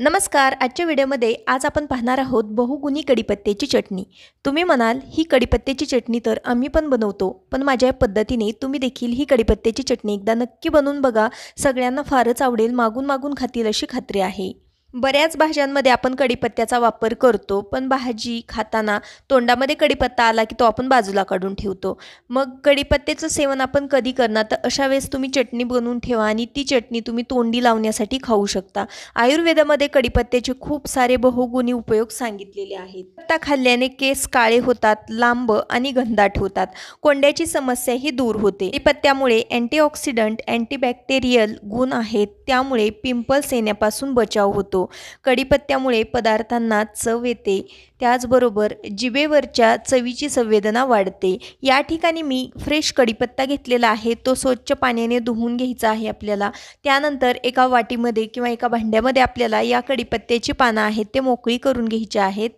नमस्कार आजच्या व्हिडिओमध्ये आज आपण पाहणार आहोत बहुगुणी कडीपत्त्याची चटणी तुम्ही म्हणाल ही कडीपत्त्याची चटणी तर आम्ही पण बनवतो पण माझ्या पद्धतीने तुम्ही देखील ही कडीपत्त्याची चटणी एकदा नक्की बनवून बघा सगळ्यांना फारच आवडेल मागून मागून खातील अशी खात्री आहे बऱ्याच भाज्यांमध्ये आपण कडीपत्त्याचा वापर करतो पण भाजी खाताना तोंडामध्ये कडीपत्ता आला की तो आपण बाजूला काढून ठेवतो मग कडीपत्त्याचं सेवन आपण कधी करणार तर अशा वेळेस तुम्ही चटणी बनवून ठेवा आणि ती चटणी तुम्ही तोंडी लावण्यासाठी खाऊ शकता आयुर्वेदामध्ये कडीपत्त्याचे खूप सारे बहुगुणी उपयोग सांगितलेले आहेत पत्ता खाल्ल्याने केस काळे होतात लांब आणि घनदाट होतात कोंड्याची समस्याही दूर होते कडीपत्त्यामुळे अँटीऑक्सिडंट अँटीबॅक्टेरियल गुण आहेत त्यामुळे पिंपल्स येण्यापासून बचाव होतो होतो कडीपत्त्यामुळे पदार्थांना चव येते त्याचबरोबर जिबेवरच्या चवीची संवेदना वाढते या ठिकाणी मी फ्रेश कडीपत्ता घेतलेला आहे तो स्वच्छ पाण्याने धुवून घ्यायचा आहे आपल्याला त्यानंतर एका वाटीमध्ये किंवा एका भांड्यामध्ये आपल्याला या कडीपत्त्याची पानं आहेत ते मोकळी करून घ्यायची आहेत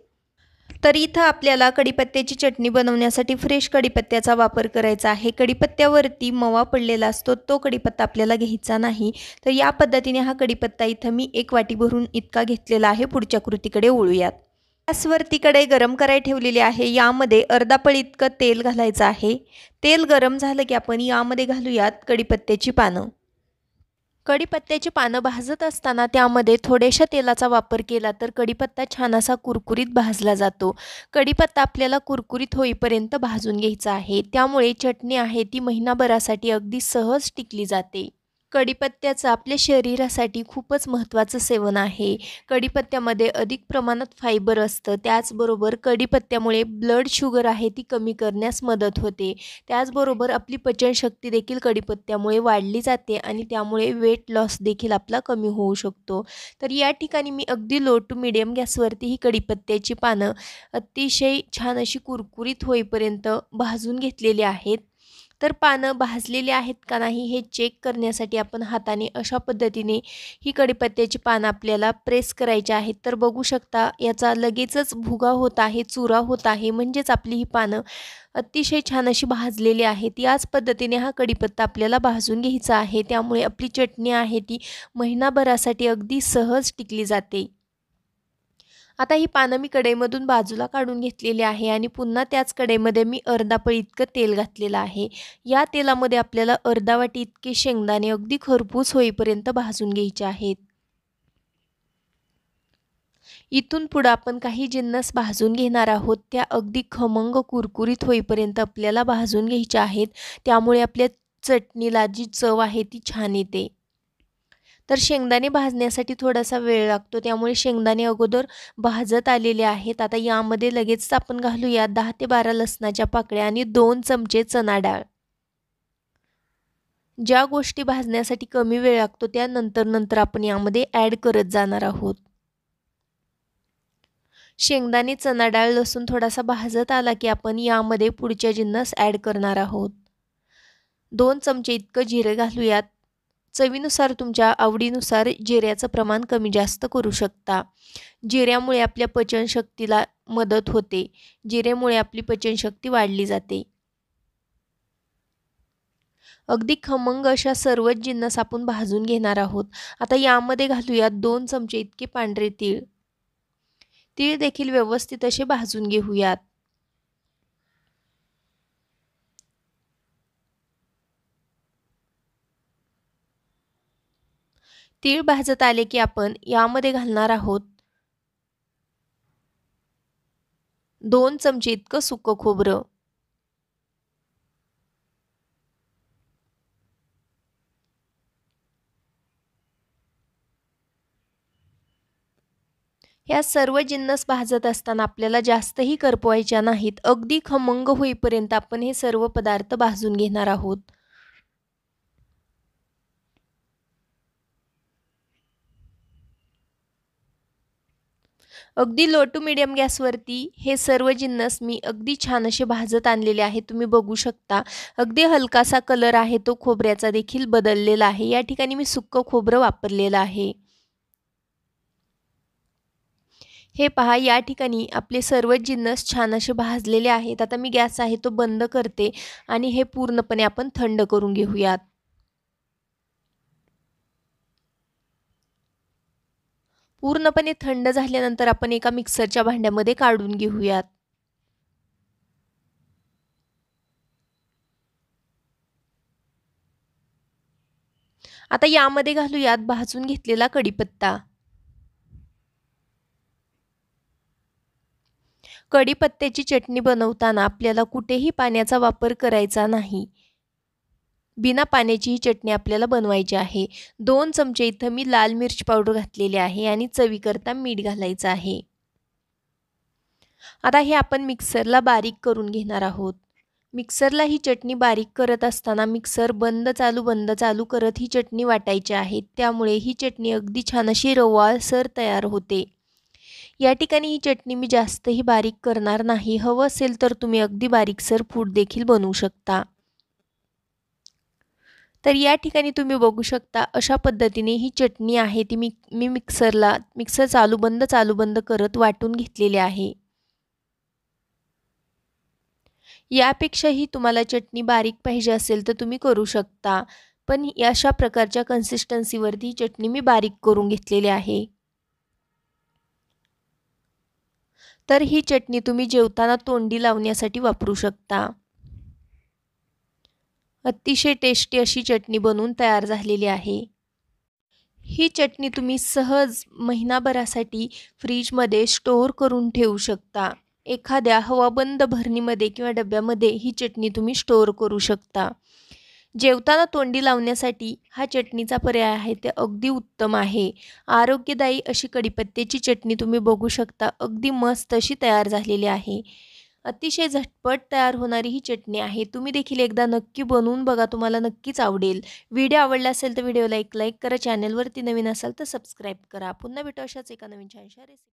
तर इथं आपल्याला कढीपत्त्याची चटणी बनवण्यासाठी फ्रेश कडीपत्त्याचा वापर करायचा आहे कढीपत्त्यावरती मवा पडलेला असतो तो कढीपत्ता आपल्याला घ्यायचा नाही तर या पद्धतीने हा कडीपत्ता इथं मी एक वाटी भरून इतका घेतलेला आहे पुढच्या कृतीकडे ओळूयात गॅसवरती कडे गरम कराय ठेवलेली आहे यामध्ये अर्धा पळी इतकं तेल घालायचं आहे तेल गरम झालं की आपण यामध्ये घालूयात कढीपत्त्याची पानं कडीपत्त्याची पानं भाजत असताना त्यामध्ये थोड्याशा तेलाचा वापर केला तर कडीपत्ता छान असा कुरकुरीत भाजला जातो कडीपत्ता आपल्याला कुरकुरीत होईपर्यंत भाजून घ्यायचा आहे त्यामुळे चटणी आहे ती महिनाभरासाठी अगदी सहज टिकली जाते कडीपत्त्याचं आपल्या शरीरासाठी खूपच महत्त्वाचं सेवन आहे कडीपत्त्यामध्ये अधिक प्रमाणात फायबर असतं त्याचबरोबर कडीपत्त्यामुळे ब्लड शुगर आहे ती कमी करण्यास मदत होते त्याचबरोबर आपली पचनशक्ती देखील कडीपत्त्यामुळे वाढली जाते आणि त्यामुळे वेट लॉस देखील आपला कमी होऊ शकतो तर या ठिकाणी मी अगदी लो टू मिडियम गॅसवरती ही कडीपत्त्याची पानं अतिशय छान अशी कुरकुरीत होईपर्यंत भाजून घेतलेली आहेत तर पानं भाजलेली आहेत का नाही हे चेक करण्यासाठी आपण हाताने अशा पद्धतीने ही कडीपत्त्याची पानं आपल्याला प्रेस करायची आहेत तर बघू शकता याचा लगेचच भुगा होत आहे चुरा होत आहे म्हणजेच आपली ही पानं अतिशय छान अशी भाजलेली आहेत याच पद्धतीने हा कडीपत्ता आपल्याला भाजून घ्यायचा आहे त्यामुळे आपली चटणी आहे ती महिनाभरासाठी अगदी सहज टिकली जाते आता ही पानं मी कढईमधून बाजूला काढून घेतलेली आहे आणि पुन्हा त्याच कढईमध्ये मी अर्धा पळी इतकं तेल घातलेलं आहे या तेलामध्ये आपल्याला अर्धा वाटी इतके शेंगदाणे अगदी खरपूस होईपर्यंत भाजून घ्यायचे आहेत इथून पुढं आपण काही जिन्नस भाजून घेणार आहोत त्या अगदी खमंग कुरकुरीत होईपर्यंत आपल्याला भाजून घ्यायच्या आहेत त्यामुळे आपल्या चटणीला जी चव आहे ती छान येते तर शेंगदाणे भाजण्यासाठी थोडासा वेळ लागतो त्यामुळे शेंगदाणे अगोदर भाजत आलेले आहेत आता यामध्ये लगेच आपण घालूया दहा ते बारा लसणाच्या पाकळ्या आणि दोन चमचे चणा डाळ ज्या गोष्टी भाजण्यासाठी कमी वेळ लागतो त्यानंतर नंतर आपण यामध्ये ॲड करत जाणार आहोत शेंगदाणे चना डाळ लसूण थोडासा भाजत आला की आपण यामध्ये पुढच्या जिन्नस ॲड करणार आहोत दोन चमचे इतकं जिरं घालूयात चवीनुसार तुमच्या आवडीनुसार जिऱ्याचं प्रमाण कमी जास्त करू शकता जिऱ्यामुळे आपल्या पचनशक्तीला मदत होते जिऱ्यामुळे आपली पचनशक्ती वाढली जाते अगदी खमंग अशा सर्वच जिन्नस आपण भाजून घेणार आहोत आता यामध्ये घालूयात दोन चमचे इतके पांढरे तीळ तीळ देखील व्यवस्थित असे भाजून घेऊयात तीळ भाजत आले की आपण यामध्ये घालणार आहोत दोन चमचे इतकं सुकं खोबरं या सर्व जिन्नस भाजत असताना आपल्याला जास्तही करपवायच्या नाहीत अगदी खमंग होईपर्यंत आपण हे सर्व पदार्थ भाजून घेणार आहोत अगदी लो टू मिडियम गॅसवरती हे सर्व जिन्नस मी अगदी छान असे भाजत आणलेले आहे तुम्ही बघू शकता अगदी हलकासा कलर आहे तो खोबऱ्याचा देखील बदललेला आहे या ठिकाणी मी सुक्क खोबरं वापरलेलं आहे हे पहा या ठिकाणी आपले सर्व जिन्नस छान असे भाजलेले आहेत आता मी गॅस आहे तो बंद करते आणि हे पूर्णपणे आपण थंड करून घेऊयात पूर्णपणे थंड झाल्यानंतर आपण एका मिक्सरच्या भांड्यामध्ये काढून घेऊयात आता यामध्ये घालूयात भाजून घेतलेला कढीपत्ता कढीपत्त्याची चटणी बनवताना आपल्याला कुठेही पाण्याचा वापर करायचा नाही बिना पाण्याची ही चटणी आपल्याला बनवायची आहे दोन चमचे इथं मी लाल मिरची पावडर घातलेली आहे आणि चवीकरता मीठ घालायचं आहे आता हे आपण मिक्सरला बारीक करून घेणार आहोत मिक्सरला ही चटणी बारीक करत असताना मिक्सर बंद चालू बंद चालू करत ही चटणी वाटायची आहे त्यामुळे ही चटणी अगदी छान अशी रवाळसर तयार होते या ठिकाणी ही चटणी मी जास्तही बारीक करणार नाही हवं असेल तर तुम्ही अगदी बारीकसर फूड देखील बनवू शकता तर या ठिकाणी तुम्ही बघू शकता अशा पद्धतीने ही चटणी आहे ती मी मी मिक्सरला मिक्सर चालू बंद चालू बंद करत वाटून घेतलेली आहे यापेक्षाही तुम्हाला चटणी बारीक पाहिजे असेल तर तुम्ही करू शकता पण अशा प्रकारच्या कन्सिस्टन्सीवरती ही चटणी मी बारीक करून घेतलेली आहे तर ही चटणी तुम्ही जेवताना तोंडी लावण्यासाठी वापरू शकता अतिशय टेस्टी अशी चटणी बनवून तयार झालेली आहे ही चटणी तुम्ही सहज महिनाभरासाठी फ्रीजमध्ये स्टोअर करून ठेवू शकता एखाद्या हवाबंद भरणीमध्ये किंवा डब्यामध्ये ही चटणी तुम्ही स्टोअर करू शकता जेवताना तोंडी लावण्यासाठी हा चटणीचा पर्याय आहे ते अगदी उत्तम आहे आरोग्यदायी अशी कडीपत्त्याची चटणी तुम्ही बघू शकता अगदी मस्त अशी तयार झालेली आहे अतिशय झटपट तयार होणारी ही चटणी आहे तुम्ही देखील एकदा नक्की बनवून बघा तुम्हाला नक्कीच आवडेल व्हिडिओ आवडला असेल तर व्हिडिओला एक लाईक करा चॅनलवरती नवीन असाल तर सबस्क्राईब करा पुन्हा भेटू अशाच एका नवीन छानशा रेसिपी